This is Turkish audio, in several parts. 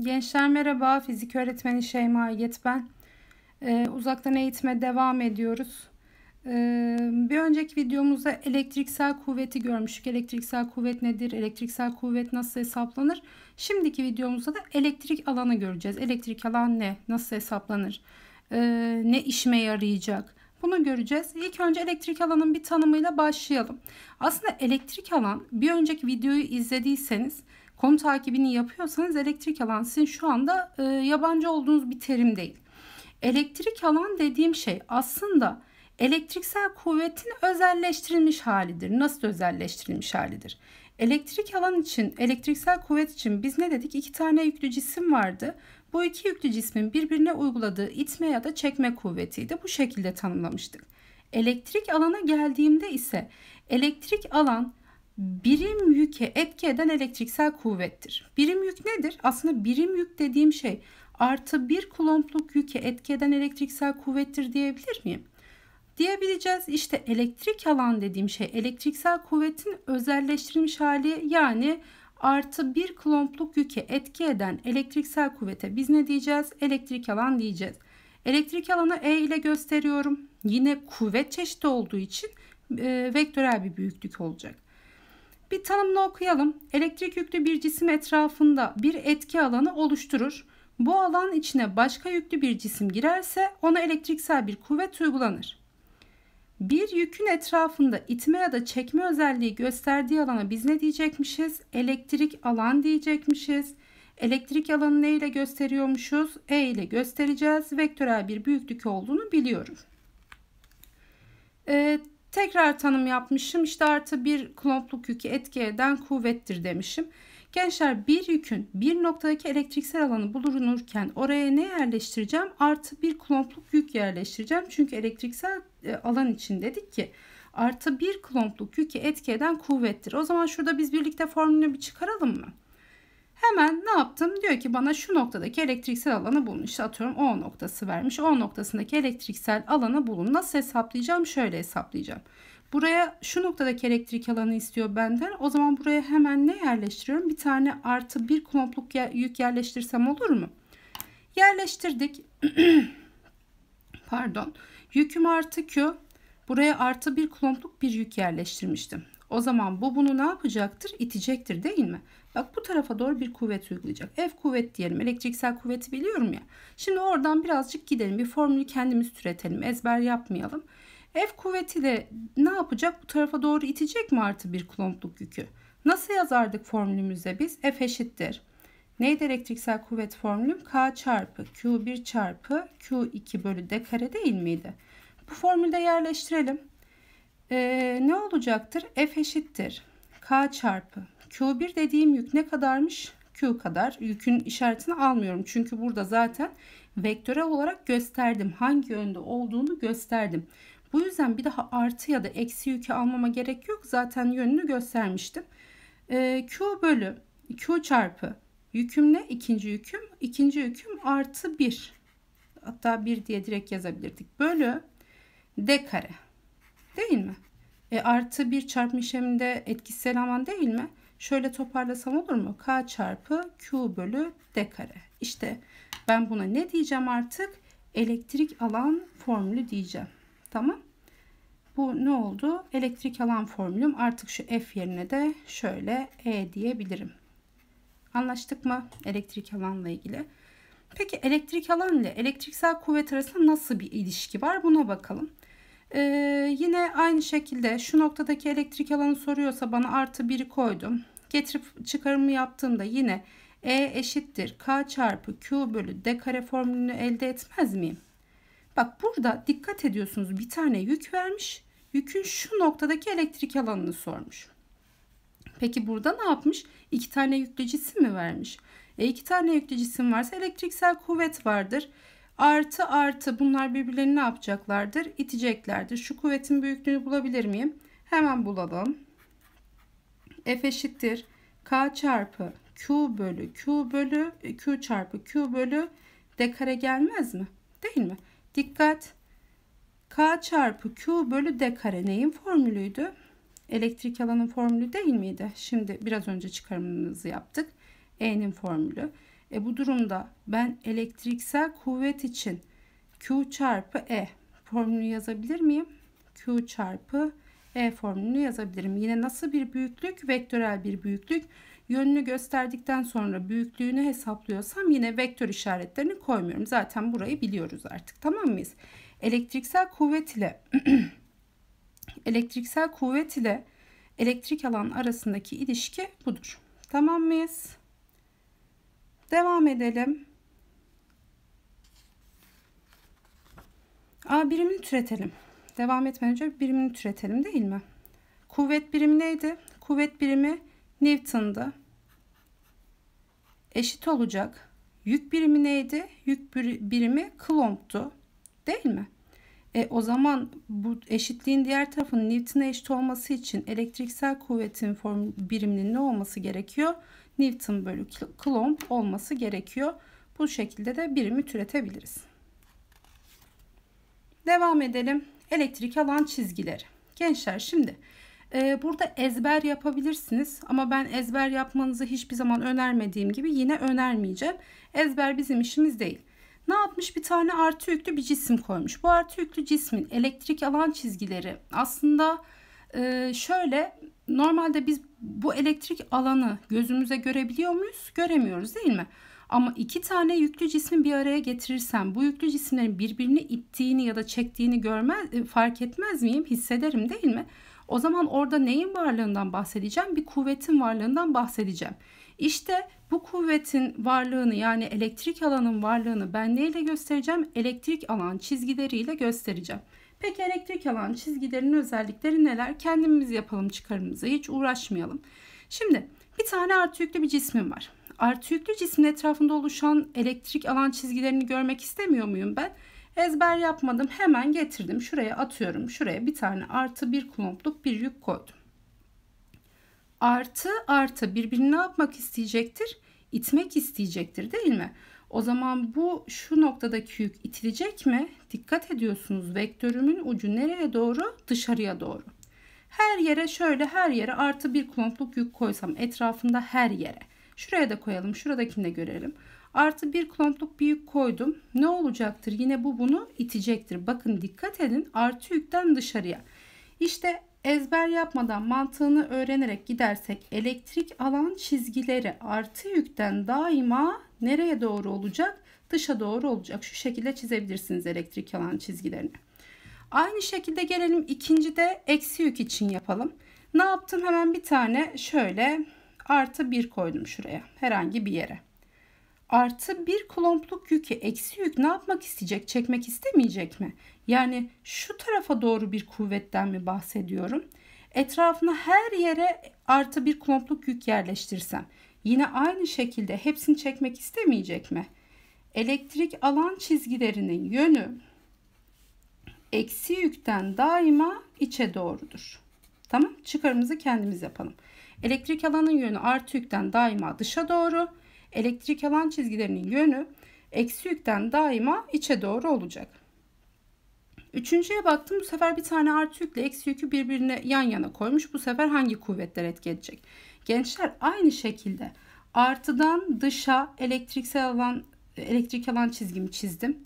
Gençler merhaba, fizik öğretmeni Şeyma Yet ben. Ee, uzaktan eğitime devam ediyoruz. Ee, bir önceki videomuzda elektriksel kuvveti görmüştük. Elektriksel kuvvet nedir? Elektriksel kuvvet nasıl hesaplanır? Şimdiki videomuzda da elektrik alanı göreceğiz. Elektrik alan ne? Nasıl hesaplanır? Ee, ne işime yarayacak? Bunu göreceğiz. İlk önce elektrik alanın bir tanımıyla başlayalım. Aslında elektrik alan bir önceki videoyu izlediyseniz konu takibini yapıyorsanız elektrik alan sizin şu anda e, yabancı olduğunuz bir terim değil. Elektrik alan dediğim şey aslında elektriksel kuvvetin özelleştirilmiş halidir. Nasıl özelleştirilmiş halidir? Elektrik alan için, elektriksel kuvvet için biz ne dedik? İki tane yüklü cisim vardı. Bu iki yüklü cismin birbirine uyguladığı itme ya da çekme kuvvetiydi. Bu şekilde tanımlamıştık. Elektrik alana geldiğimde ise elektrik alan birim yüke etki eden elektriksel kuvvettir. Birim yük nedir? Aslında birim yük dediğim şey artı bir kulompluk yüke etki eden elektriksel kuvvettir diyebilir miyim? Diyebileceğiz işte elektrik alan dediğim şey elektriksel kuvvetin özelleştirilmiş hali yani artı bir klompluk yüke etki eden elektriksel kuvvete biz ne diyeceğiz? Elektrik alan diyeceğiz. Elektrik alanı E ile gösteriyorum. Yine kuvvet çeşidi olduğu için e, vektörel bir büyüklük olacak. Bir tanımını okuyalım. Elektrik yüklü bir cisim etrafında bir etki alanı oluşturur. Bu alan içine başka yüklü bir cisim girerse ona elektriksel bir kuvvet uygulanır. Bir yükün etrafında itme ya da çekme özelliği gösterdiği alana biz ne diyecekmişiz? Elektrik alan diyecekmişiz. Elektrik alanı ne ile gösteriyormuşuz? E ile göstereceğiz. Vektörel bir büyüklük olduğunu biliyoruz. E, Tekrar tanım yapmışım. İşte artı bir klopluk yükü etki eden kuvvettir demişim. Gençler bir yükün bir noktadaki elektriksel alanı bulunurken oraya ne yerleştireceğim? Artı bir klompluk yük yerleştireceğim. Çünkü elektriksel e, alan için dedik ki artı bir klompluk yükü etki eden kuvvettir. O zaman şurada biz birlikte formülünü bir çıkaralım mı? Hemen ne yaptım? Diyor ki bana şu noktadaki elektriksel alanı bulun. İşte atıyorum O noktası vermiş. O noktasındaki elektriksel alanı bulun. Nasıl hesaplayacağım? Şöyle hesaplayacağım. Buraya şu noktadaki elektrik alanı istiyor benden. O zaman buraya hemen ne yerleştiriyorum? Bir tane artı bir kompluk yük yerleştirsem olur mu? Yerleştirdik. Pardon. Yüküm artı Q. Buraya artı bir klompluk bir yük yerleştirmiştim. O zaman bu bunu ne yapacaktır? İtecektir değil mi? Bak bu tarafa doğru bir kuvvet uygulayacak. F kuvvet diyelim. Elektriksel kuvveti biliyorum ya. Şimdi oradan birazcık gidelim. Bir formülü kendimiz türetelim. Ezber yapmayalım. F kuvveti de ne yapacak? Bu tarafa doğru itecek mi artı bir kulompluk yükü? Nasıl yazardık formülümüze biz? F eşittir. Neydi elektriksel kuvvet formülüm? K çarpı Q1 çarpı Q2 bölü D kare değil miydi? Bu formülde yerleştirelim. Ee, ne olacaktır? F eşittir. K çarpı Q1 dediğim yük ne kadarmış? Q kadar yükün işaretini almıyorum. Çünkü burada zaten vektörel olarak gösterdim. Hangi yönde olduğunu gösterdim. Bu yüzden bir daha artı ya da eksi yükü almama gerek yok. Zaten yönünü göstermiştim. Ee, Q bölü Q çarpı yüküm ne? İkinci yüküm. İkinci yüküm artı 1. Hatta 1 diye direkt yazabilirdik. Bölü D kare. Değil mi? E, artı 1 çarpma işleminde etkisel aman değil mi? Şöyle toparlasam olur mu? K çarpı Q bölü D kare. İşte ben buna ne diyeceğim artık? Elektrik alan formülü diyeceğim. Tamam. Bu ne oldu? Elektrik alan formülüm artık şu F yerine de şöyle E diyebilirim. Anlaştık mı? Elektrik alanla ilgili. Peki elektrik alan ile elektriksel kuvvet arasında nasıl bir ilişki var? Buna bakalım. Ee, yine aynı şekilde şu noktadaki elektrik alanı soruyorsa bana artı 1'i koydum. Getirip çıkarımı yaptığımda yine E eşittir K çarpı Q bölü D kare formülünü elde etmez miyim? Bak burada dikkat ediyorsunuz bir tane yük vermiş. Yükün şu noktadaki elektrik alanını sormuş. Peki burada ne yapmış? İki tane yüklü cisim mi vermiş? E iki tane yüklü cisim varsa elektriksel kuvvet vardır. Artı artı bunlar birbirlerini ne yapacaklardır? İteceklerdir. Şu kuvvetin büyüklüğünü bulabilir miyim? Hemen bulalım. F eşittir. K çarpı Q bölü Q bölü e, Q çarpı Q bölü D kare gelmez mi? Değil mi? Dikkat. K çarpı Q bölü D kare neyin formülüydü? Elektrik alanın formülü değil miydi? Şimdi biraz önce çıkarımımızı yaptık. E'nin formülü. E bu durumda ben elektriksel kuvvet için Q çarpı E formülü yazabilir miyim? Q çarpı e formülünü yazabilirim. Yine nasıl bir büyüklük? Vektörel bir büyüklük. Yönünü gösterdikten sonra büyüklüğünü hesaplıyorsam yine vektör işaretlerini koymuyorum. Zaten burayı biliyoruz artık. Tamam mıyız? Elektriksel kuvvet ile elektriksel kuvvet ile elektrik alan arasındaki ilişki budur. Tamam mıyız? Devam edelim. A birimini türetelim devam etmeden önce birimini türetelim değil mi? Kuvvet birimi neydi? Kuvvet birimi Newton'dı. Eşit olacak. Yük birimi neydi? Yük birimi Coulomb'tu. Değil mi? E, o zaman bu eşitliğin diğer tarafının Newton'a eşit olması için elektriksel kuvvetin form biriminin ne olması gerekiyor? Newton bölü Coulomb olması gerekiyor. Bu şekilde de birimi türetebiliriz. Devam edelim elektrik alan çizgileri. Gençler şimdi e, burada ezber yapabilirsiniz ama ben ezber yapmanızı hiçbir zaman önermediğim gibi yine önermeyeceğim. Ezber bizim işimiz değil. Ne yapmış? Bir tane artı yüklü bir cisim koymuş. Bu artı yüklü cismin elektrik alan çizgileri aslında e, şöyle normalde biz bu elektrik alanı gözümüze görebiliyor muyuz? Göremiyoruz değil mi? Ama iki tane yüklü cismi bir araya getirirsem bu yüklü cisimlerin birbirini ittiğini ya da çektiğini görmez, e, fark etmez miyim? Hissederim değil mi? O zaman orada neyin varlığından bahsedeceğim? Bir kuvvetin varlığından bahsedeceğim. İşte bu kuvvetin varlığını yani elektrik alanın varlığını ben neyle göstereceğim? Elektrik alan çizgileriyle göstereceğim. Peki elektrik alan çizgilerinin özellikleri neler? Kendimiz yapalım çıkarımızı hiç uğraşmayalım. Şimdi bir tane artı yüklü bir cismim var. Artı yüklü cismin etrafında oluşan elektrik alan çizgilerini görmek istemiyor muyum ben? Ezber yapmadım hemen getirdim şuraya atıyorum şuraya bir tane artı bir kulompluk bir yük koydum. Artı artı birbirini ne yapmak isteyecektir? İtmek isteyecektir değil mi? O zaman bu şu noktadaki yük itilecek mi? Dikkat ediyorsunuz vektörümün ucu nereye doğru? Dışarıya doğru. Her yere şöyle her yere artı bir klompluk yük koysam etrafında her yere. Şuraya da koyalım. Şuradakini de görelim. Artı bir klompluk bir yük koydum. Ne olacaktır? Yine bu bunu itecektir. Bakın dikkat edin. Artı yükten dışarıya. İşte ezber yapmadan mantığını öğrenerek gidersek elektrik alan çizgileri artı yükten daima nereye doğru olacak? Dışa doğru olacak. Şu şekilde çizebilirsiniz elektrik alan çizgilerini. Aynı şekilde gelelim ikinci de eksi yük için yapalım. Ne yaptım? Hemen bir tane şöyle artı 1 koydum şuraya herhangi bir yere. Artı 1 klompluk yükü eksi yük ne yapmak isteyecek? Çekmek istemeyecek mi? Yani şu tarafa doğru bir kuvvetten mi bahsediyorum? Etrafına her yere artı bir klompluk yük yerleştirsem yine aynı şekilde hepsini çekmek istemeyecek mi? Elektrik alan çizgilerinin yönü eksi yükten daima içe doğrudur. Tamam çıkarımızı kendimiz yapalım. Elektrik alanın yönü artı yükten daima dışa doğru. Elektrik alan çizgilerinin yönü eksi yükten daima içe doğru olacak. Üçüncüye baktım bu sefer bir tane artı yükle eksi yükü birbirine yan yana koymuş. Bu sefer hangi kuvvetler etki edecek? Gençler aynı şekilde artıdan dışa elektriksel alan elektrik alan çizgimi çizdim.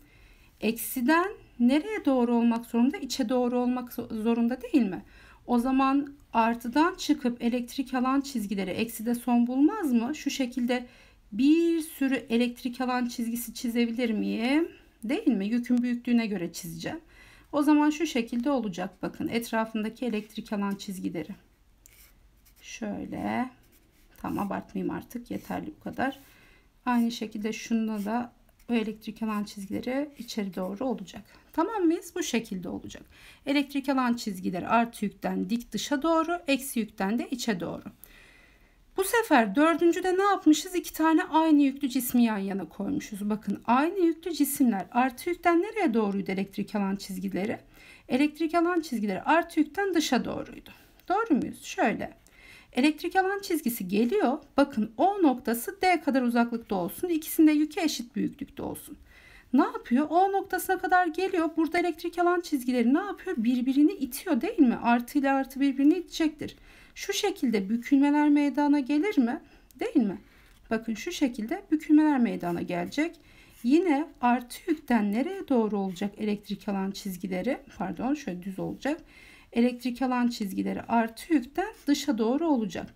Eksiden nereye doğru olmak zorunda? İçe doğru olmak zorunda değil mi? O zaman artıdan çıkıp elektrik alan çizgileri ekside son bulmaz mı? Şu şekilde bir sürü elektrik alan çizgisi çizebilir miyim? Değil mi? Yükün büyüklüğüne göre çizeceğim. O zaman şu şekilde olacak bakın etrafındaki elektrik alan çizgileri. Şöyle tam abartmayayım artık yeterli bu kadar. Aynı şekilde şununla da bu elektrik alan çizgileri içeri doğru olacak. Tamam mıyız? Bu şekilde olacak. Elektrik alan çizgileri artı yükten dik dışa doğru, eksi yükten de içe doğru. Bu sefer dördüncüde ne yapmışız? İki tane aynı yüklü cismi yan yana koymuşuz. Bakın aynı yüklü cisimler artı yükten nereye doğruydu elektrik alan çizgileri? Elektrik alan çizgileri artı yükten dışa doğruydu. Doğru muyuz? Şöyle. Elektrik alan çizgisi geliyor. Bakın O noktası D kadar uzaklıkta olsun. İkisinde yükü eşit büyüklükte olsun. Ne yapıyor? O noktasına kadar geliyor. Burada elektrik alan çizgileri ne yapıyor? Birbirini itiyor değil mi? Artı ile artı birbirini itecektir. Şu şekilde bükülmeler meydana gelir mi? Değil mi? Bakın şu şekilde bükülmeler meydana gelecek. Yine artı yükten nereye doğru olacak elektrik alan çizgileri? Pardon şöyle düz olacak elektrik alan çizgileri artı yükten dışa doğru olacak.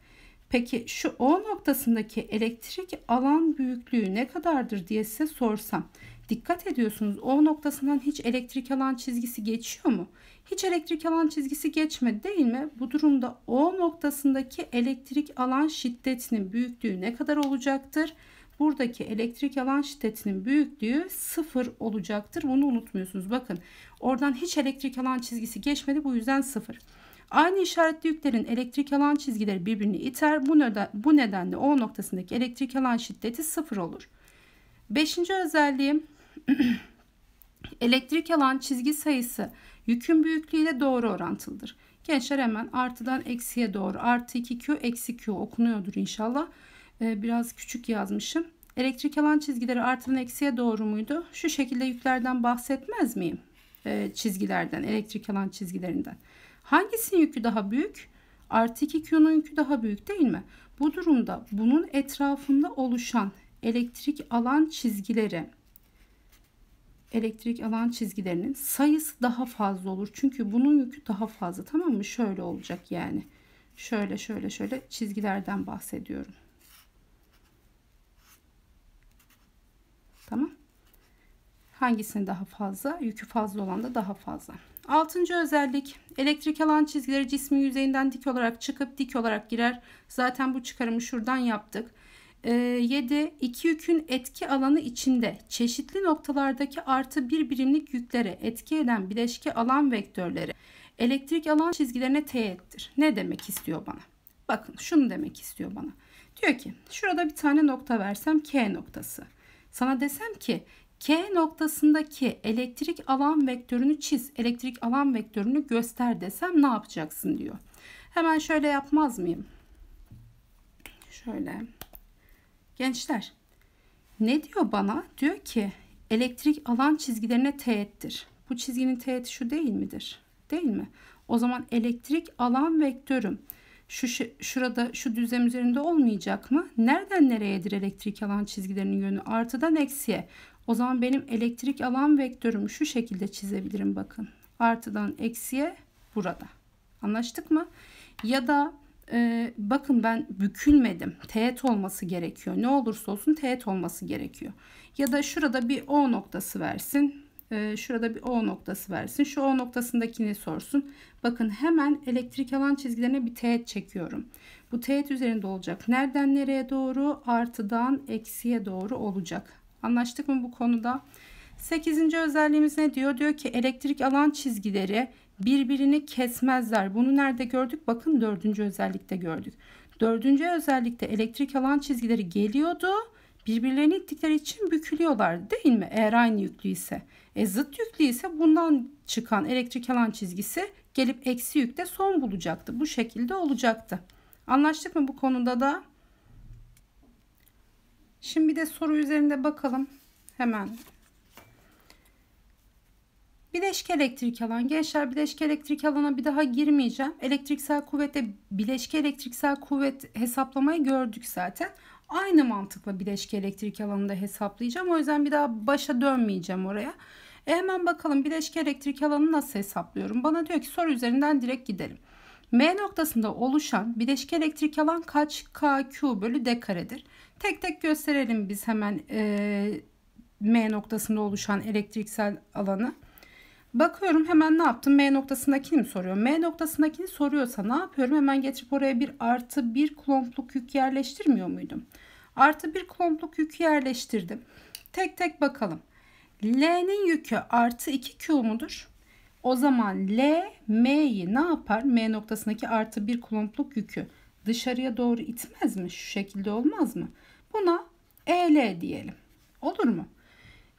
Peki şu O noktasındaki elektrik alan büyüklüğü ne kadardır diye size sorsam. Dikkat ediyorsunuz O noktasından hiç elektrik alan çizgisi geçiyor mu? Hiç elektrik alan çizgisi geçmedi değil mi? Bu durumda O noktasındaki elektrik alan şiddetinin büyüklüğü ne kadar olacaktır? buradaki elektrik alan şiddetinin büyüklüğü sıfır olacaktır. Bunu unutmuyorsunuz. Bakın oradan hiç elektrik alan çizgisi geçmedi. Bu yüzden sıfır. Aynı işaretli yüklerin elektrik alan çizgileri birbirini iter. Bu, neden, bu nedenle O noktasındaki elektrik alan şiddeti sıfır olur. Beşinci özelliğim elektrik alan çizgi sayısı yükün büyüklüğüyle doğru orantılıdır. Gençler hemen artıdan eksiye doğru artı 2Q eksi Q okunuyordur inşallah. Ee, biraz küçük yazmışım. Elektrik alan çizgileri artıdan eksiye doğru muydu? Şu şekilde yüklerden bahsetmez miyim? E, çizgilerden, elektrik alan çizgilerinden. Hangisinin yükü daha büyük? Artı 2Q'nun yükü daha büyük değil mi? Bu durumda bunun etrafında oluşan elektrik alan çizgileri elektrik alan çizgilerinin sayısı daha fazla olur. Çünkü bunun yükü daha fazla tamam mı? Şöyle olacak yani. Şöyle şöyle şöyle çizgilerden bahsediyorum. Tamam. Hangisini daha fazla? Yükü fazla olan da daha fazla. Altıncı özellik elektrik alan çizgileri cismin yüzeyinden dik olarak çıkıp dik olarak girer. Zaten bu çıkarımı şuradan yaptık. 7. Ee, iki yükün etki alanı içinde çeşitli noktalardaki artı bir birimlik yüklere etki eden bileşki alan vektörleri elektrik alan çizgilerine teğettir. Ne demek istiyor bana? Bakın şunu demek istiyor bana. Diyor ki şurada bir tane nokta versem K noktası. Sana desem ki K noktasındaki elektrik alan vektörünü çiz, elektrik alan vektörünü göster desem ne yapacaksın diyor. Hemen şöyle yapmaz mıyım? Şöyle. Gençler ne diyor bana? Diyor ki elektrik alan çizgilerine teğettir. Bu çizginin teğeti şu değil midir? Değil mi? O zaman elektrik alan vektörüm şu şurada şu düzlem üzerinde olmayacak mı? Nereden nereyedir elektrik alan çizgilerinin yönü? Artıdan eksiye. O zaman benim elektrik alan vektörümü şu şekilde çizebilirim bakın. Artıdan eksiye burada. Anlaştık mı? Ya da e, bakın ben bükülmedim. Teğet olması gerekiyor. Ne olursa olsun teğet olması gerekiyor. Ya da şurada bir O noktası versin. Ee, şurada bir O noktası versin. Şu O noktasındakini sorsun. Bakın hemen elektrik alan çizgilerine bir teğet çekiyorum. Bu teğet üzerinde olacak. Nereden nereye doğru? Artıdan eksiye doğru olacak. Anlaştık mı bu konuda? 8. özelliğimiz ne diyor? Diyor ki elektrik alan çizgileri birbirini kesmezler. Bunu nerede gördük? Bakın 4. özellikte gördük. 4. özellikte elektrik alan çizgileri geliyordu. Birbirlerini ittikleri için bükülüyorlar, değil mi? Eğer aynı yüklü ise. E, zıt yüklü ise bundan çıkan elektrik alan çizgisi gelip eksi yükte son bulacaktı. Bu şekilde olacaktı. Anlaştık mı bu konuda da? Şimdi bir de soru üzerinde bakalım. Hemen. Bileşik elektrik alan. Gençler bileşik elektrik alana bir daha girmeyeceğim. Elektriksel kuvvette bileşik elektriksel kuvvet hesaplamayı gördük zaten. Aynı mantıkla bileşik elektrik alanında hesaplayacağım. O yüzden bir daha başa dönmeyeceğim oraya. E hemen bakalım bileşik elektrik alanı nasıl hesaplıyorum? Bana diyor ki soru üzerinden direkt gidelim. M noktasında oluşan bileşik elektrik alan kaç KQ bölü D karedir? Tek tek gösterelim biz hemen e, M noktasında oluşan elektriksel alanı. Bakıyorum hemen ne yaptım? M noktasındakini mi soruyor? M noktasındakini soruyorsa ne yapıyorum? Hemen getirip oraya bir artı bir klompluk yük yerleştirmiyor muydum? Artı bir klompluk yük yerleştirdim. Tek tek bakalım. L'nin yükü artı 2Q mudur? O zaman L, M'yi ne yapar? M noktasındaki artı 1 kulompluk yükü dışarıya doğru itmez mi? Şu şekilde olmaz mı? Buna EL diyelim. Olur mu?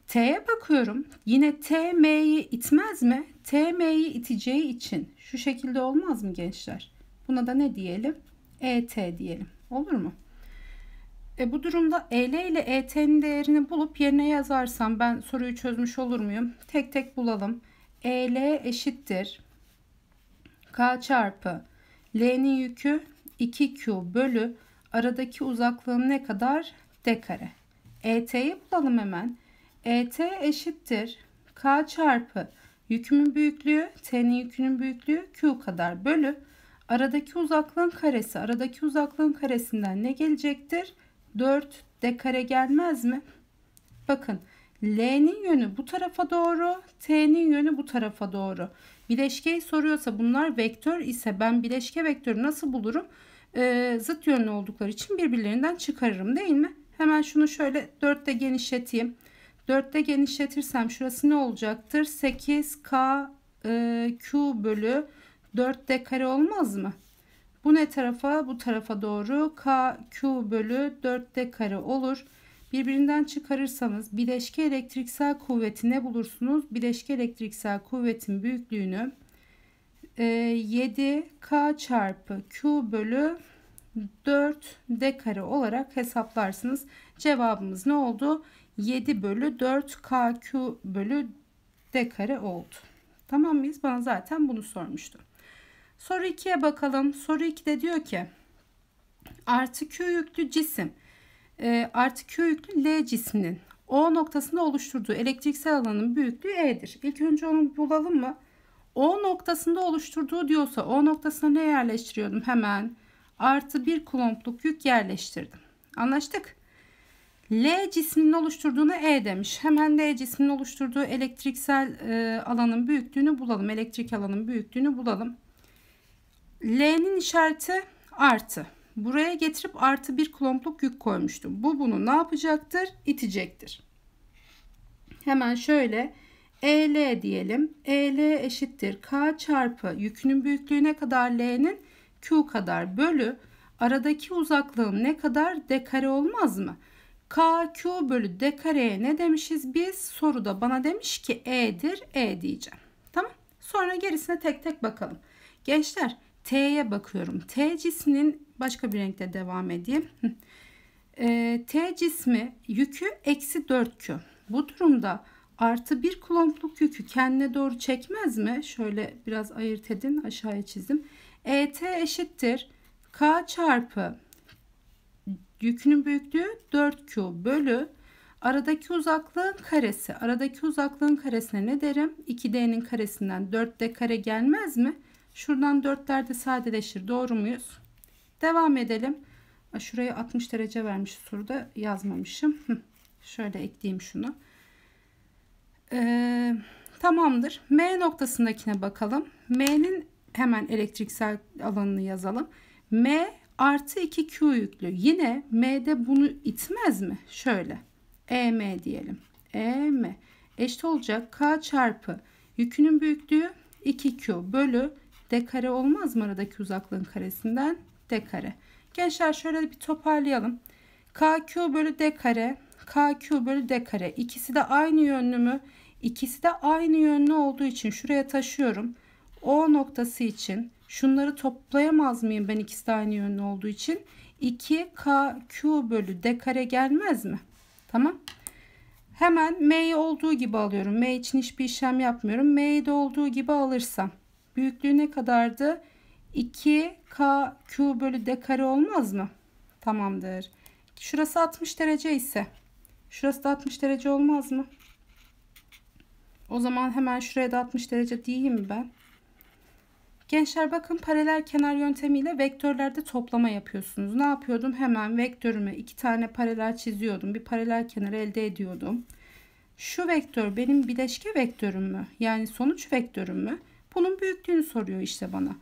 T'ye bakıyorum. Yine TM'yi itmez mi? TM'yi iteceği için şu şekilde olmaz mı gençler? Buna da ne diyelim? ET diyelim. Olur mu? E bu durumda EL ile ET'nin değerini bulup yerine yazarsam ben soruyu çözmüş olur muyum? Tek tek bulalım. EL eşittir. K çarpı L'nin yükü 2Q bölü aradaki uzaklığın ne kadar? D kare. ET'yi bulalım hemen. ET eşittir. K çarpı yükümün büyüklüğü, T'nin yükünün büyüklüğü Q kadar bölü aradaki uzaklığın karesi. Aradaki uzaklığın karesinden ne gelecektir? 4 de kare gelmez mi? Bakın L'nin yönü bu tarafa doğru, T'nin yönü bu tarafa doğru. Bileşkeyi soruyorsa bunlar vektör ise ben bileşke vektörü nasıl bulurum? Ee, zıt yönlü oldukları için birbirlerinden çıkarırım değil mi? Hemen şunu şöyle 4'te genişleteyim. 4'te genişletirsem şurası ne olacaktır? 8K e, Q bölü 4D kare olmaz mı? Bu ne tarafa? Bu tarafa doğru KQ bölü 4D kare olur. Birbirinden çıkarırsanız bileşke elektriksel kuvveti ne bulursunuz? Bileşke elektriksel kuvvetin büyüklüğünü 7K e, çarpı Q bölü 4D kare olarak hesaplarsınız. Cevabımız ne oldu? 7 bölü 4KQ bölü D kare oldu. Tamam mıyız? Bana zaten bunu sormuştu. Soru 2'ye bakalım. Soru 2'de diyor ki artı Q yüklü cisim e, artı Q yüklü L cisminin O noktasında oluşturduğu elektriksel alanın büyüklüğü E'dir. İlk önce onu bulalım mı? O noktasında oluşturduğu diyorsa O noktasına ne yerleştiriyordum? Hemen artı 1 kulompluk yük yerleştirdim. Anlaştık. L cisminin oluşturduğunu E demiş. Hemen L cisminin oluşturduğu elektriksel e, alanın büyüklüğünü bulalım. Elektrik alanın büyüklüğünü bulalım. L'nin işareti artı. Buraya getirip artı bir klompluk yük koymuştum. Bu bunu ne yapacaktır? İtecektir. Hemen şöyle EL diyelim. EL eşittir K çarpı yükünün büyüklüğüne kadar L'nin Q kadar bölü aradaki uzaklığım ne kadar? D kare olmaz mı? K Q bölü D kareye ne demişiz biz? Soruda bana demiş ki E'dir. E diyeceğim. Tamam. Sonra gerisine tek tek bakalım. Gençler T'ye bakıyorum. T cisminin başka bir renkte devam edeyim. E, T cismi yükü eksi 4Q. Bu durumda artı bir klompluk yükü kendine doğru çekmez mi? Şöyle biraz ayırt edin aşağıya çizim. ET eşittir. K çarpı yükünün büyüklüğü 4Q bölü aradaki uzaklığın karesi. Aradaki uzaklığın karesine ne derim? 2D'nin karesinden 4D kare gelmez mi? Şuradan dörtlerde sadeleşir. Doğru muyuz? Devam edelim. Şuraya 60 derece vermiş soruda yazmamışım. Şöyle ekleyeyim şunu. Ee, tamamdır. M noktasındakine bakalım. M'nin hemen elektriksel alanını yazalım. M artı 2Q yüklü. Yine M'de bunu itmez mi? Şöyle. EM diyelim. EM eşit olacak K çarpı yükünün büyüklüğü 2Q bölü D kare olmaz mı aradaki uzaklığın karesinden? D kare. Gençler şöyle bir toparlayalım. KQ bölü D kare. KQ bölü D kare. İkisi de aynı yönlü mü? İkisi de aynı yönlü olduğu için şuraya taşıyorum. O noktası için şunları toplayamaz mıyım ben ikisi de aynı yönlü olduğu için? 2KQ bölü D kare gelmez mi? Tamam. Hemen M'yi olduğu gibi alıyorum. M için hiçbir işlem yapmıyorum. M'yi de olduğu gibi alırsam Büyüklüğü ne kadardı? 2K Q bölü D kare olmaz mı? Tamamdır. Şurası 60 derece ise şurası da 60 derece olmaz mı? O zaman hemen şuraya da 60 derece diyeyim ben. Gençler bakın paralel kenar yöntemiyle vektörlerde toplama yapıyorsunuz. Ne yapıyordum? Hemen vektörümü iki tane paralel çiziyordum. Bir paralel kenar elde ediyordum. Şu vektör benim bileşke vektörüm mü? Yani sonuç vektörüm mü? Bunun büyüklüğünü soruyor işte bana.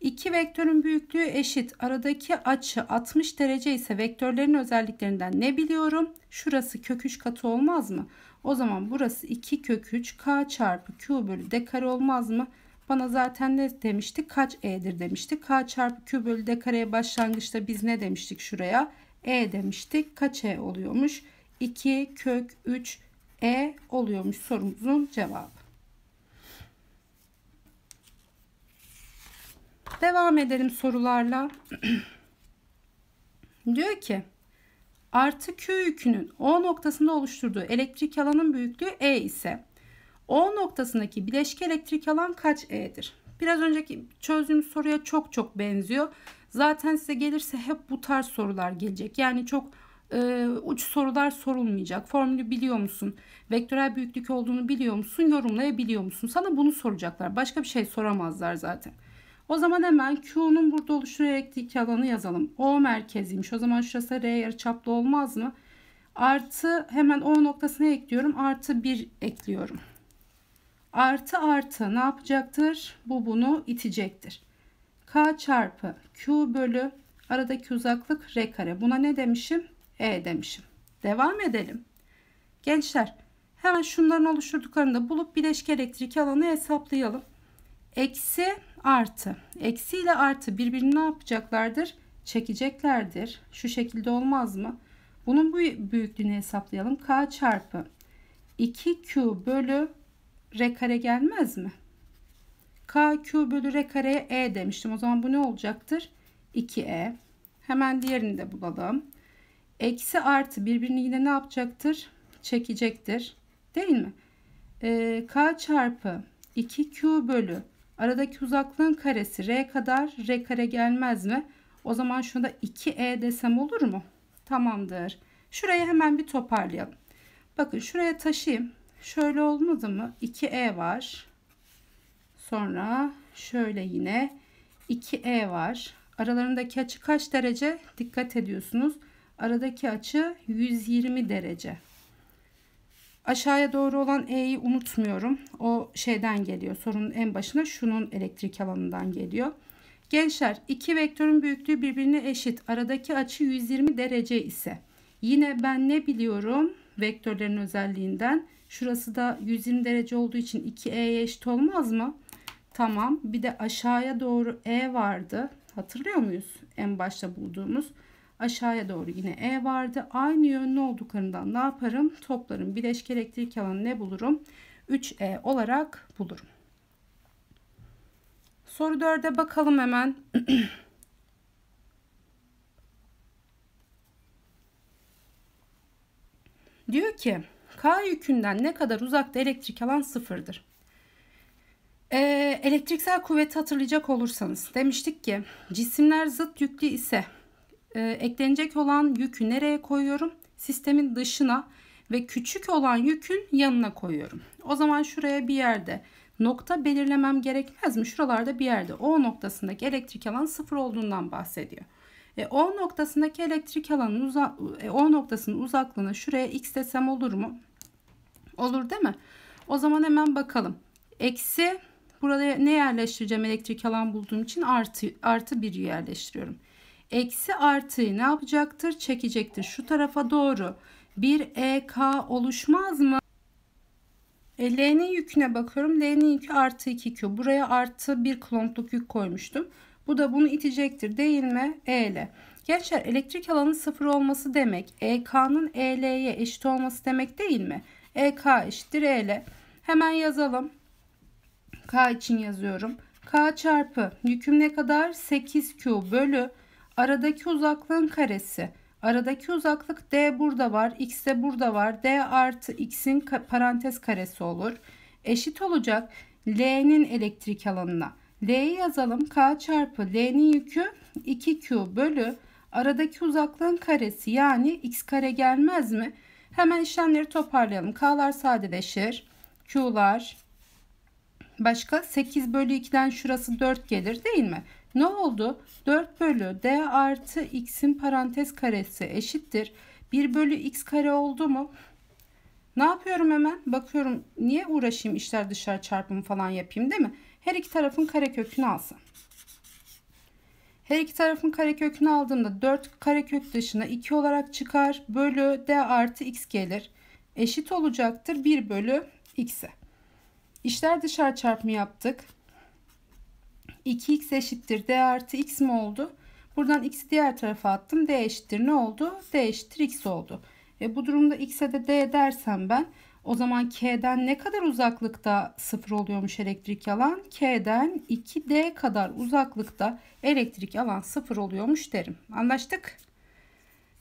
İki vektörün büyüklüğü eşit. Aradaki açı 60 derece ise vektörlerin özelliklerinden ne biliyorum? Şurası kök 3 katı olmaz mı? O zaman burası 2 kök 3 k çarpı q bölü d kare olmaz mı? Bana zaten ne demiştik? Kaç e'dir demiştik. K çarpı q bölü d kareye başlangıçta biz ne demiştik şuraya? E demiştik. Kaç e oluyormuş? 2 kök 3 e oluyormuş sorumuzun cevabı. Devam edelim sorularla. Diyor ki artı Q yükünün O noktasında oluşturduğu elektrik alanın büyüklüğü E ise O noktasındaki bileşke elektrik alan kaç E'dir? Biraz önceki çözdüğümüz soruya çok çok benziyor. Zaten size gelirse hep bu tarz sorular gelecek. Yani çok e, uç sorular sorulmayacak. Formülü biliyor musun? Vektörel büyüklük olduğunu biliyor musun? Yorumlayabiliyor musun? Sana bunu soracaklar. Başka bir şey soramazlar zaten. O zaman hemen Q'nun burada oluşturuyor elektrik alanı yazalım. O merkeziymiş. O zaman şurası R yarıçaplı olmaz mı? Artı hemen O noktasına ekliyorum. Artı 1 ekliyorum. Artı artı ne yapacaktır? Bu bunu itecektir. K çarpı Q bölü aradaki uzaklık R kare. Buna ne demişim? E demişim. Devam edelim. Gençler hemen şunların oluşturduklarını da bulup bileşke elektrik alanı hesaplayalım. Eksi artı. Eksi ile artı birbirini ne yapacaklardır? Çekeceklerdir. Şu şekilde olmaz mı? Bunun bu büyüklüğünü hesaplayalım. K çarpı 2Q bölü R kare gelmez mi? KQ bölü R kareye E demiştim. O zaman bu ne olacaktır? 2E. Hemen diğerini de bulalım. Eksi artı birbirini yine ne yapacaktır? Çekecektir. Değil mi? Ee, K çarpı 2Q bölü Aradaki uzaklığın karesi r kadar. r kare gelmez mi? O zaman şunu da 2e desem olur mu? Tamamdır. Şurayı hemen bir toparlayalım. Bakın şuraya taşıyayım. Şöyle olmadı mı? 2e var. Sonra şöyle yine 2e var. Aralarındaki açı kaç derece? Dikkat ediyorsunuz. Aradaki açı 120 derece. Aşağıya doğru olan E'yi unutmuyorum. O şeyden geliyor. Sorunun en başına şunun elektrik alanından geliyor. Gençler iki vektörün büyüklüğü birbirine eşit. Aradaki açı 120 derece ise yine ben ne biliyorum vektörlerin özelliğinden. Şurası da 120 derece olduğu için 2E'ye eşit olmaz mı? Tamam. Bir de aşağıya doğru E vardı. Hatırlıyor muyuz? En başta bulduğumuz aşağıya doğru yine E vardı. Aynı yönlü olduklarından ne yaparım? Toplarım. Bileşik elektrik alanı ne bulurum? 3E olarak bulurum. Soru 4'e bakalım hemen. Diyor ki K yükünden ne kadar uzakta elektrik alan sıfırdır. Ee, elektriksel kuvveti hatırlayacak olursanız demiştik ki cisimler zıt yüklü ise e, eklenecek olan yükü nereye koyuyorum? Sistemin dışına ve küçük olan yükün yanına koyuyorum. O zaman şuraya bir yerde nokta belirlemem gerekmez mi? Şuralarda bir yerde O noktasındaki elektrik alan sıfır olduğundan bahsediyor. E, o noktasındaki elektrik alanın uza e, O noktasının uzaklığına şuraya x desem olur mu? Olur değil mi? O zaman hemen bakalım. Eksi burada ne yerleştireceğim elektrik alan bulduğum için artı, artı bir yerleştiriyorum. Eksi artıyı ne yapacaktır? Çekecektir şu tarafa doğru. Bir EK oluşmaz mı? E, L'nin yüküne bakıyorum. L'nin yükü artı 2Q. Buraya artı bir klontluk yük koymuştum. Bu da bunu itecektir değil mi? E ile. Gençler elektrik alanı sıfır olması demek EK'nın EL'ye eşit olması demek değil mi? EK eşittir EL. Hemen yazalım. K için yazıyorum. K çarpı yüküm ne kadar? 8Q bölü aradaki uzaklığın karesi. Aradaki uzaklık d burada var, x de burada var. d artı x'in parantez karesi olur. Eşit olacak L'nin elektrik alanına. L'yi yazalım. K çarpı L'nin yükü 2Q bölü aradaki uzaklığın karesi yani x kare gelmez mi? Hemen işlemleri toparlayalım. K'lar sadeleşir. Q'lar başka 8 bölü 2'den şurası 4 gelir değil mi? Ne oldu? 4 bölü d artı x'in parantez karesi eşittir. 1 bölü x kare oldu mu? Ne yapıyorum hemen? Bakıyorum niye uğraşayım işler dışarı çarpımı falan yapayım değil mi? Her iki tarafın karekökünü alsam. Her iki tarafın karekökünü aldığımda 4 karekök dışına 2 olarak çıkar. Bölü d artı x gelir. Eşit olacaktır 1 bölü x'e. İşler dışarı çarpımı yaptık. 2x eşittir d artı x mi oldu? Buradan x'i diğer tarafa attım. d eşittir ne oldu? d eşittir x oldu. E bu durumda x'e de d dersem ben o zaman k'den ne kadar uzaklıkta sıfır oluyormuş elektrik alan? K'den 2d kadar uzaklıkta elektrik alan sıfır oluyormuş derim. Anlaştık?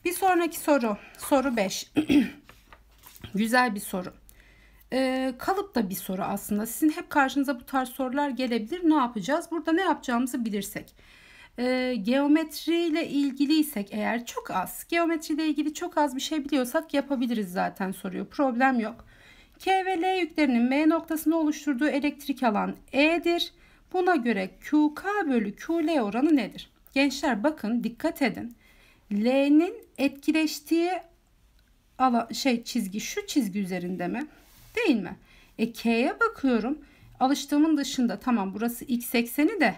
Bir sonraki soru. Soru 5. Güzel bir soru e, kalıp da bir soru aslında. Sizin hep karşınıza bu tarz sorular gelebilir. Ne yapacağız? Burada ne yapacağımızı bilirsek. E, ee, geometri ile ilgiliysek eğer çok az. Geometri ile ilgili çok az bir şey biliyorsak yapabiliriz zaten soruyu. Problem yok. K ve L yüklerinin M noktasını oluşturduğu elektrik alan E'dir. Buna göre QK bölü QL oranı nedir? Gençler bakın dikkat edin. L'nin etkileştiği ala, şey çizgi şu çizgi üzerinde mi? Değil mi? E K'ye bakıyorum. Alıştığımın dışında tamam burası x ekseni de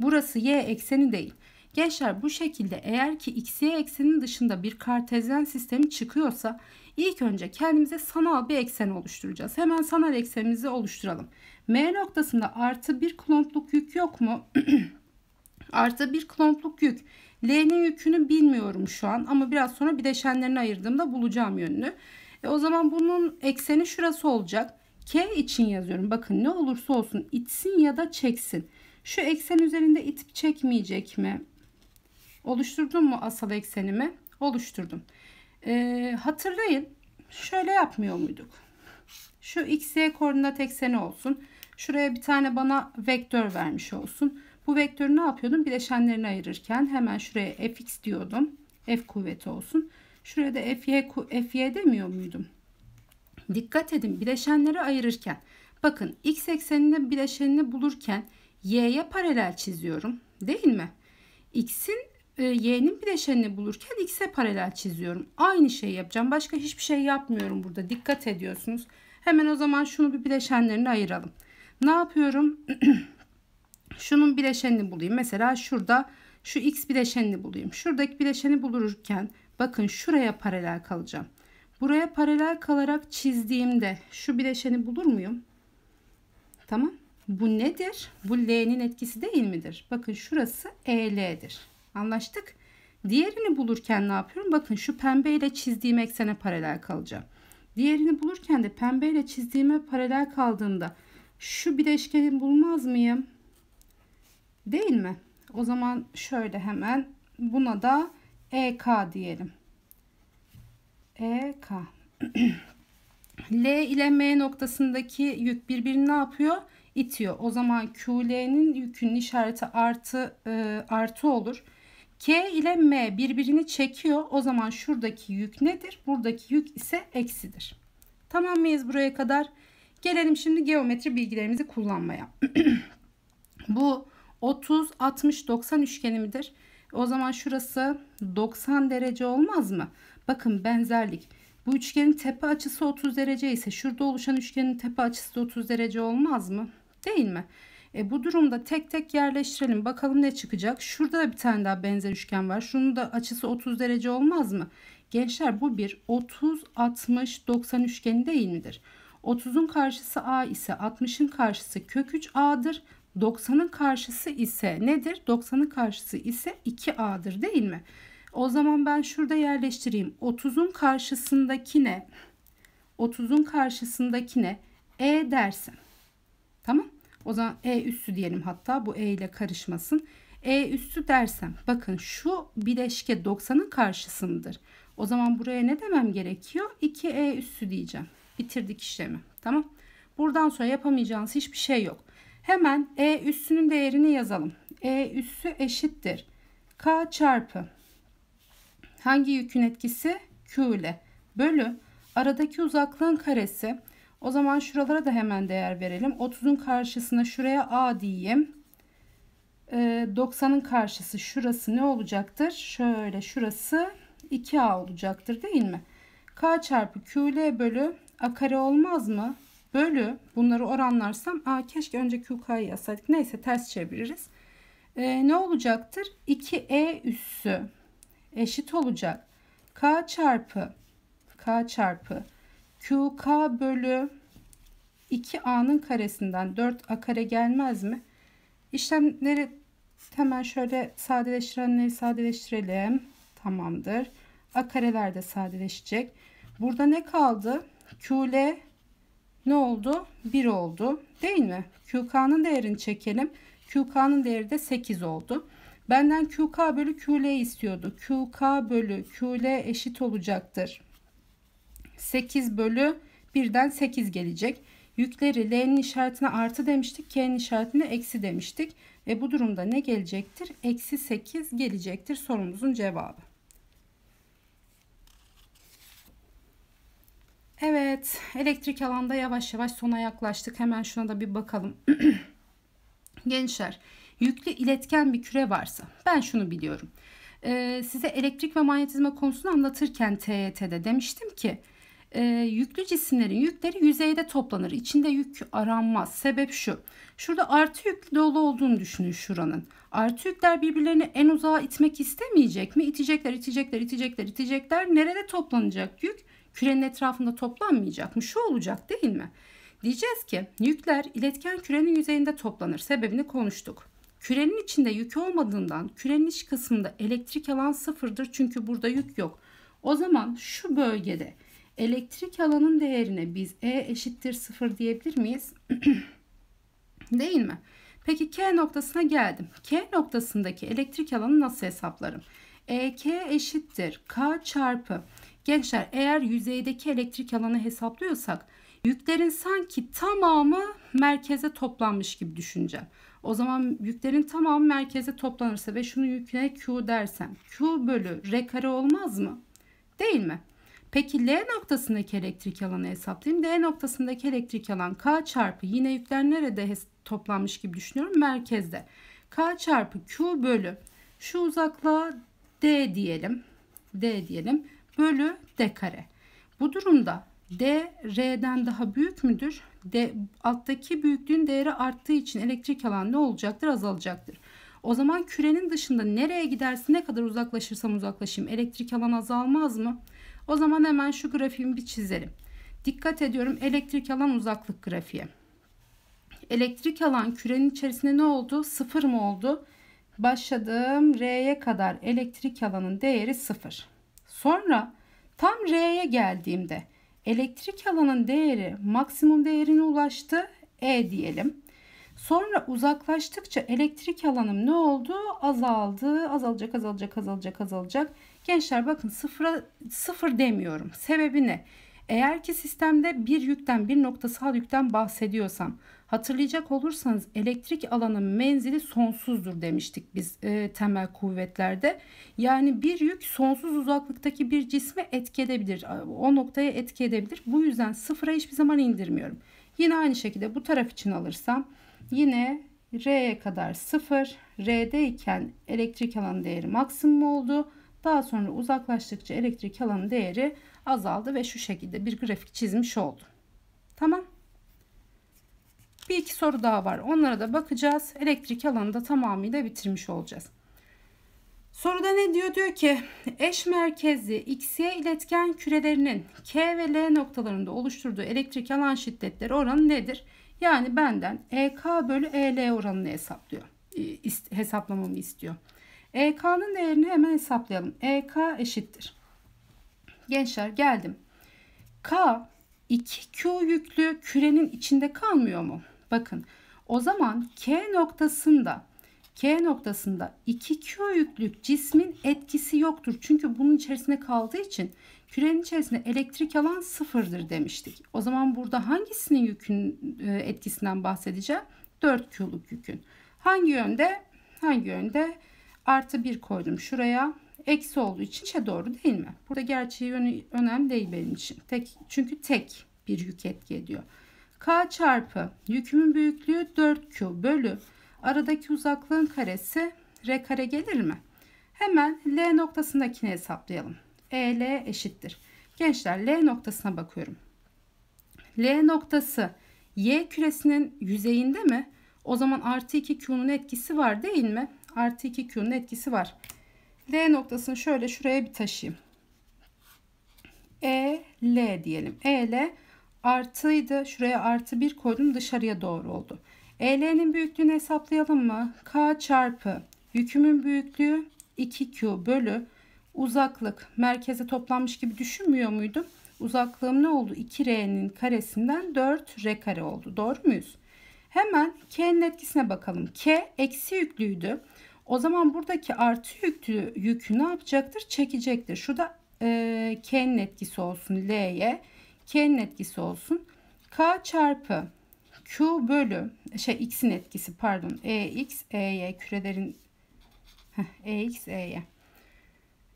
burası y ekseni değil. Gençler bu şekilde eğer ki x y ekseninin dışında bir kartezyen sistemi çıkıyorsa ilk önce kendimize sanal bir eksen oluşturacağız. Hemen sanal eksenimizi oluşturalım. M noktasında artı bir klompluk yük yok mu? artı bir klompluk yük. L'nin yükünü bilmiyorum şu an ama biraz sonra bileşenlerini ayırdığımda bulacağım yönünü. E o zaman bunun ekseni şurası olacak. K için yazıyorum. Bakın ne olursa olsun itsin ya da çeksin. Şu eksen üzerinde itip çekmeyecek mi? Oluşturdum mu asal eksenimi? Oluşturdum. Ee, hatırlayın şöyle yapmıyor muyduk? Şu x, y koordinat ekseni olsun. Şuraya bir tane bana vektör vermiş olsun. Bu vektörü ne yapıyordum? Bileşenlerini ayırırken hemen şuraya fx diyordum. F kuvveti olsun. Şuraya da FY, FY demiyor muydum? Dikkat edin bileşenleri ayırırken. Bakın x ekseninde bileşenini bulurken y'ye paralel çiziyorum. Değil mi? X'in e, y'nin bileşenini bulurken x'e paralel çiziyorum. Aynı şeyi yapacağım. Başka hiçbir şey yapmıyorum burada. Dikkat ediyorsunuz. Hemen o zaman şunu bir bileşenlerini ayıralım. Ne yapıyorum? Şunun bileşenini bulayım. Mesela şurada şu x bileşenini bulayım. Şuradaki bileşeni bulurken Bakın şuraya paralel kalacağım. Buraya paralel kalarak çizdiğimde şu bileşeni bulur muyum? Tamam. Bu nedir? Bu L'nin etkisi değil midir? Bakın şurası EL'dir. Anlaştık. Diğerini bulurken ne yapıyorum? Bakın şu pembe ile çizdiğim eksene paralel kalacağım. Diğerini bulurken de pembe ile çizdiğime paralel kaldığımda şu bileşkeni bulmaz mıyım? Değil mi? O zaman şöyle hemen buna da EK diyelim. EK. L ile M noktasındaki yük birbirini ne yapıyor? İtiyor. O zaman QL'nin yükünün işareti artı e, artı olur. K ile M birbirini çekiyor. O zaman şuradaki yük nedir? Buradaki yük ise eksidir. Tamam mıyız buraya kadar? Gelelim şimdi geometri bilgilerimizi kullanmaya. Bu 30, 60, 90 üçgenimidir. midir? O zaman şurası 90 derece olmaz mı? Bakın benzerlik. Bu üçgenin tepe açısı 30 derece ise şurada oluşan üçgenin tepe açısı da 30 derece olmaz mı? Değil mi? E, bu durumda tek tek yerleştirelim. Bakalım ne çıkacak. Şurada da bir tane daha benzer üçgen var. Şunun da açısı 30 derece olmaz mı? Gençler bu bir 30, 60, 90 üçgeni değil midir? 30'un karşısı A ise 60'ın karşısı kök 3A'dır. 90'ın karşısı ise nedir? 90'ın karşısı ise 2A'dır değil mi? O zaman ben şurada yerleştireyim. 30'un karşısındaki ne? 30'un karşısındaki ne? E dersin. Tamam. O zaman E üstü diyelim hatta bu E ile karışmasın. E üstü dersem bakın şu bileşke 90'ın karşısındır. O zaman buraya ne demem gerekiyor? 2E üstü diyeceğim. Bitirdik işlemi. Tamam. Buradan sonra yapamayacağınız hiçbir şey yok. Hemen E üssünün değerini yazalım. E üssü eşittir. K çarpı hangi yükün etkisi? Q ile bölü aradaki uzaklığın karesi. O zaman şuralara da hemen değer verelim. 30'un karşısına şuraya A diyeyim. 90'ın e, karşısı şurası ne olacaktır? Şöyle şurası 2A olacaktır değil mi? K çarpı ile bölü A kare olmaz mı? bölü bunları oranlarsam a keşke önce QK'yı yazsaydık. Neyse ters çeviririz. E, ne olacaktır? 2E üssü eşit olacak. K çarpı K çarpı QK bölü 2A'nın karesinden 4A kare gelmez mi? İşlemleri hemen şöyle sadeleştirenleri sadeleştirelim. Tamamdır. A kareler de sadeleşecek. Burada ne kaldı? QL ne oldu? 1 oldu. Değil mi? QK'nın değerini çekelim. QK'nın değeri de 8 oldu. Benden QK bölü QL istiyordu. QK bölü QL eşit olacaktır. 8 bölü 1'den 8 gelecek. Yükleri L'nin işaretine artı demiştik. K'nin işaretine eksi demiştik. E bu durumda ne gelecektir? Eksi 8 gelecektir sorumuzun cevabı. Evet elektrik alanda yavaş yavaş sona yaklaştık. Hemen şuna da bir bakalım. Gençler yüklü iletken bir küre varsa ben şunu biliyorum. Ee, size elektrik ve manyetizma konusunu anlatırken TYT'de demiştim ki e, yüklü cisimlerin yükleri yüzeyde toplanır. İçinde yük aranmaz. Sebep şu. Şurada artı yüklü dolu olduğunu düşünün şuranın. Artı yükler birbirlerini en uzağa itmek istemeyecek mi? İtecekler, itecekler, itecekler, itecekler. Nerede toplanacak yük? kürenin etrafında toplanmayacak mı? Şu olacak değil mi? Diyeceğiz ki yükler iletken kürenin yüzeyinde toplanır. Sebebini konuştuk. Kürenin içinde yük olmadığından kürenin iç kısmında elektrik alan sıfırdır çünkü burada yük yok. O zaman şu bölgede elektrik alanın değerine biz E eşittir sıfır diyebilir miyiz? Değil mi? Peki K noktasına geldim. K noktasındaki elektrik alanı nasıl hesaplarım? EK eşittir K çarpı Gençler eğer yüzeydeki elektrik alanı hesaplıyorsak yüklerin sanki tamamı merkeze toplanmış gibi düşüneceğim. O zaman yüklerin tamamı merkeze toplanırsa ve şunu yükle Q dersem Q bölü R kare olmaz mı? Değil mi? Peki L noktasındaki elektrik alanı hesaplayayım. L noktasındaki elektrik alan K çarpı yine yükler nerede toplanmış gibi düşünüyorum? Merkezde. K çarpı Q bölü şu uzaklığa D diyelim. D diyelim bölü d kare. Bu durumda d r'den daha büyük müdür? D, alttaki büyüklüğün değeri arttığı için elektrik alan ne olacaktır? Azalacaktır. O zaman kürenin dışında nereye gidersin ne kadar uzaklaşırsam uzaklaşayım elektrik alan azalmaz mı? O zaman hemen şu grafiğimi bir çizelim. Dikkat ediyorum elektrik alan uzaklık grafiği. Elektrik alan kürenin içerisinde ne oldu? Sıfır mı oldu? Başladığım R'ye kadar elektrik alanın değeri sıfır. Sonra tam R'ye geldiğimde elektrik alanın değeri maksimum değerine ulaştı. E diyelim. Sonra uzaklaştıkça elektrik alanım ne oldu? Azaldı. Azalacak, azalacak, azalacak, azalacak. Gençler bakın sıfıra, sıfır demiyorum. Sebebi ne? Eğer ki sistemde bir yükten, bir noktasal yükten bahsediyorsam Hatırlayacak olursanız elektrik alanın menzili sonsuzdur demiştik biz e, temel kuvvetlerde. Yani bir yük sonsuz uzaklıktaki bir cisme etki edebilir. O noktaya etki edebilir. Bu yüzden sıfıra hiçbir zaman indirmiyorum. Yine aynı şekilde bu taraf için alırsam yine R'ye kadar sıfır, R'de iken elektrik alan değeri maksimum oldu. Daha sonra uzaklaştıkça elektrik alanı değeri azaldı ve şu şekilde bir grafik çizmiş oldum. Tamam. Bir iki soru daha var. Onlara da bakacağız. Elektrik alanı da tamamıyla bitirmiş olacağız. Soruda ne diyor? Diyor ki eş merkezli x'ye iletken kürelerinin K ve L noktalarında oluşturduğu elektrik alan şiddetleri oranı nedir? Yani benden EK bölü EL oranını hesaplıyor. Hesaplamamı istiyor. EK'nın değerini hemen hesaplayalım. EK eşittir. Gençler geldim. K 2Q yüklü kürenin içinde kalmıyor mu? Bakın o zaman K noktasında K noktasında 2Q yüklük cismin etkisi yoktur. Çünkü bunun içerisinde kaldığı için kürenin içerisinde elektrik alan sıfırdır demiştik. O zaman burada hangisinin yükün e, etkisinden bahsedeceğim? 4Q'luk yükün. Hangi yönde? Hangi yönde? Artı 1 koydum şuraya. Eksi olduğu için şey doğru değil mi? Burada gerçeği yönü önemli değil benim için. Tek, çünkü tek bir yük etki ediyor. K çarpı yükümün büyüklüğü 4Q bölü aradaki uzaklığın karesi R kare gelir mi? Hemen L noktasındakini hesaplayalım. EL eşittir. Gençler L noktasına bakıyorum. L noktası Y küresinin yüzeyinde mi? O zaman artı 2Q'nun etkisi var değil mi? Artı 2Q'nun etkisi var. L noktasını şöyle şuraya bir taşıyayım. EL diyelim. EL artıydı. Şuraya artı 1 koydum dışarıya doğru oldu. EL'nin büyüklüğünü hesaplayalım mı? K çarpı yükümün büyüklüğü 2Q bölü uzaklık merkeze toplanmış gibi düşünmüyor muydum? Uzaklığım ne oldu? 2R'nin karesinden 4R kare oldu. Doğru muyuz? Hemen K'nin etkisine bakalım. K eksi yüklüydü. O zaman buradaki artı yüklü yükü ne yapacaktır? Çekecektir. Şurada e, K'nin etkisi olsun L'ye. K'nin etkisi olsun. K çarpı Q bölü şey x'in etkisi pardon e EX EY kürelerin heh, EX EY.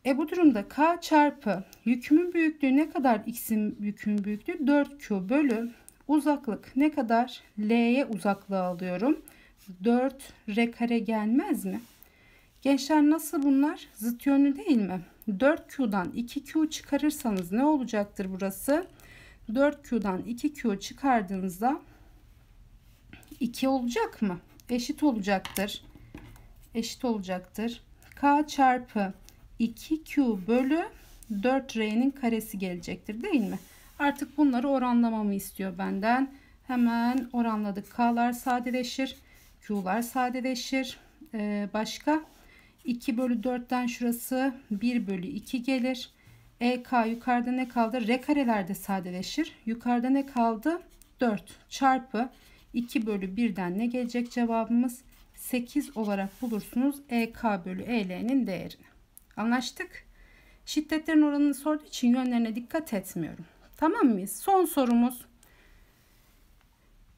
E bu durumda K çarpı yükümün büyüklüğü ne kadar x'in yükümün büyüklüğü 4Q bölü uzaklık ne kadar L'ye uzaklığı alıyorum. 4 R kare gelmez mi? Gençler nasıl bunlar? Zıt yönlü değil mi? 4Q'dan 2Q çıkarırsanız ne olacaktır burası? Burası 4Q'dan 2Q çıkardığınızda 2 olacak mı? Eşit olacaktır. Eşit olacaktır. K çarpı 2Q bölü 4R'nin karesi gelecektir değil mi? Artık bunları oranlamamı istiyor benden. Hemen oranladık. K'lar sadeleşir. Q'lar sadeleşir. Ee, başka 2 bölü 4'ten şurası 1 bölü 2 gelir. EK yukarıda ne kaldı? R karelerde sadeleşir. Yukarıda ne kaldı? 4 çarpı 2 bölü 1'den ne gelecek cevabımız? 8 olarak bulursunuz EK bölü EL'nin değerini. Anlaştık. Şiddetlerin oranını sorduğu için yönlerine dikkat etmiyorum. Tamam mıyız? Son sorumuz.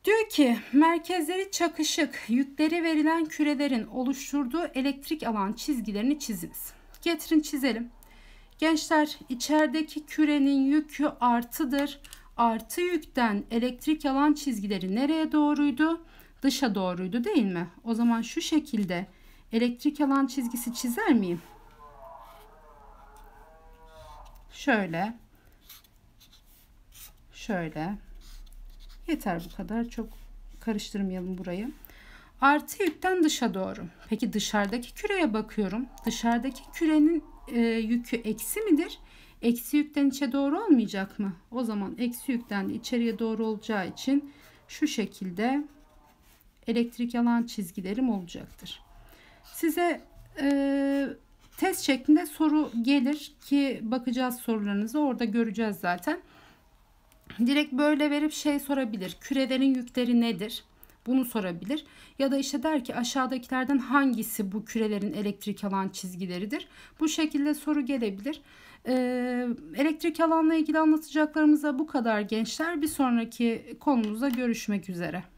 Diyor ki merkezleri çakışık yükleri verilen kürelerin oluşturduğu elektrik alan çizgilerini çiziniz. Getirin çizelim. Gençler içerideki kürenin yükü artıdır. Artı yükten elektrik alan çizgileri nereye doğruydu? Dışa doğruydu değil mi? O zaman şu şekilde elektrik alan çizgisi çizer miyim? Şöyle. Şöyle. Yeter bu kadar. Çok karıştırmayalım burayı. Artı yükten dışa doğru. Peki dışarıdaki küreye bakıyorum. Dışarıdaki kürenin e, yükü eksi midir? Eksi yükten içe doğru olmayacak mı? O zaman eksi yükten içeriye doğru olacağı için şu şekilde elektrik alan çizgilerim olacaktır. Size e, test şeklinde soru gelir ki bakacağız sorularınızı orada göreceğiz zaten. Direkt böyle verip şey sorabilir. Kürelerin yükleri nedir? Bunu sorabilir. Ya da işte der ki aşağıdakilerden hangisi bu kürelerin elektrik alan çizgileridir? Bu şekilde soru gelebilir. Ee, elektrik alanla ilgili anlatacaklarımıza bu kadar gençler. Bir sonraki konumuzda görüşmek üzere.